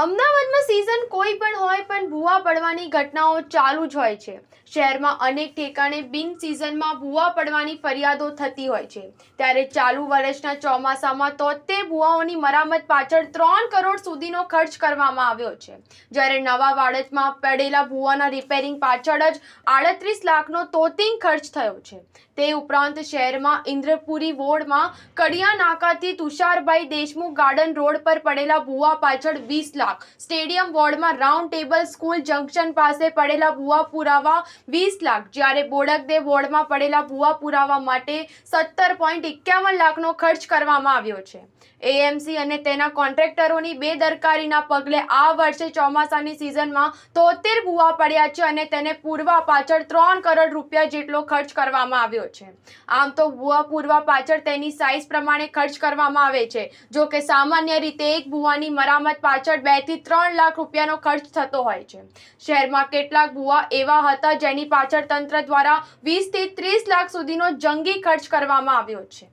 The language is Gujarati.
અમદાવાદમાં સિઝન કોઈ પણ હોય પણ ભૂવા પડવાની ઘટનાઓ ચાલુ જ હોય છે શહેરમાં અનેક ઠેકાણે બિન સિઝનમાં ભૂવા પડવાની ફરિયાદો થતી હોય છે ત્યારે ચાલુ વર્ષના ચોમાસામાં તોતેર ભૂવાઓની મરામત પાછળ ત્રણ કરોડ સુધીનો ખર્ચ કરવામાં આવ્યો છે જ્યારે નવા વાડજમાં પડેલા ભૂવાના રિપેરિંગ પાછળ જ આડત્રીસ લાખનો તોતિંગ ખર્ચ થયો છે તે ઉપરાંત શહેરમાં ઇન્દ્રપુરી વોર્ડમાં કડિયા નાકાથી તુષારભાઈ દેશમુખ ગાર્ડન રોડ પર પડેલા ભૂવા પાછળ વીસ લાખ લાખ સ્ટેડિયમ વોર્ડમાં રાઉન્ડ ટેબલ સ્કૂલ જંકશન પાસે પડેલા ભુવા પુરાવા વીસ લાખ જ્યારે બોડકદે વોર્ડમાં પડેલા ભુવા પુરાવા માટે સત્તર પોઈન્ટ એક્યાવન લાખનો ખર્ચ કરવામાં આવ્યો છે એએમસી અને તેના કોન્ટ્રાક્ટરોની બેદરકારીના પગલે આ વર્ષે ચોમાસાની સિઝનમાં તોતેર ભૂવા પડ્યા છે અને તેને પૂર્વા પાછળ ત્રણ કરોડ રૂપિયા જેટલો ખર્ચ કરવામાં આવ્યો છે આમ તો ભુવા પૂર્વા પાછળ તેની સાઇઝ પ્રમાણે ખર્ચ કરવામાં આવે છે જો કે સામાન્ય રીતે એક ભૂવાની મરામત પાછળ બે બેથી ત્રણ લાખ રૂપિયાનો ખર્ચ થતો હોય છે શહેરમાં કેટલાક ભૂવા એવા હતા જેની પાછળ તંત્ર દ્વારા વીસથી ત્રીસ લાખ સુધીનો જંગી ખર્ચ કરવામાં આવ્યો છે